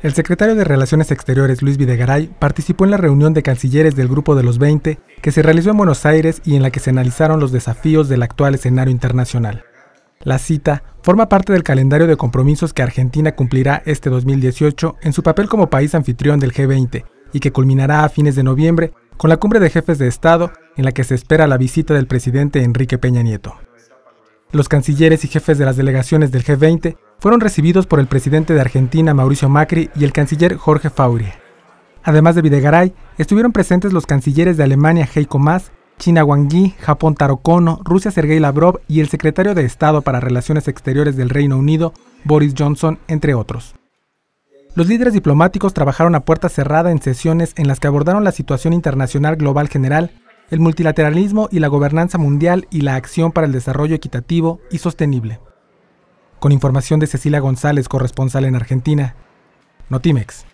El secretario de Relaciones Exteriores, Luis Videgaray, participó en la reunión de cancilleres del Grupo de los 20 que se realizó en Buenos Aires y en la que se analizaron los desafíos del actual escenario internacional. La cita forma parte del calendario de compromisos que Argentina cumplirá este 2018 en su papel como país anfitrión del G20 y que culminará a fines de noviembre con la cumbre de jefes de Estado en la que se espera la visita del presidente Enrique Peña Nieto. Los cancilleres y jefes de las delegaciones del G20 fueron recibidos por el presidente de Argentina Mauricio Macri y el canciller Jorge Faurie. Además de Videgaray, estuvieron presentes los cancilleres de Alemania Heiko Maas, China Wang Yi, Japón Taro Kono, Rusia Sergei Lavrov y el secretario de Estado para Relaciones Exteriores del Reino Unido Boris Johnson, entre otros. Los líderes diplomáticos trabajaron a puerta cerrada en sesiones en las que abordaron la situación internacional global general, el multilateralismo y la gobernanza mundial y la acción para el desarrollo equitativo y sostenible. Con información de Cecilia González, corresponsal en Argentina. Notimex.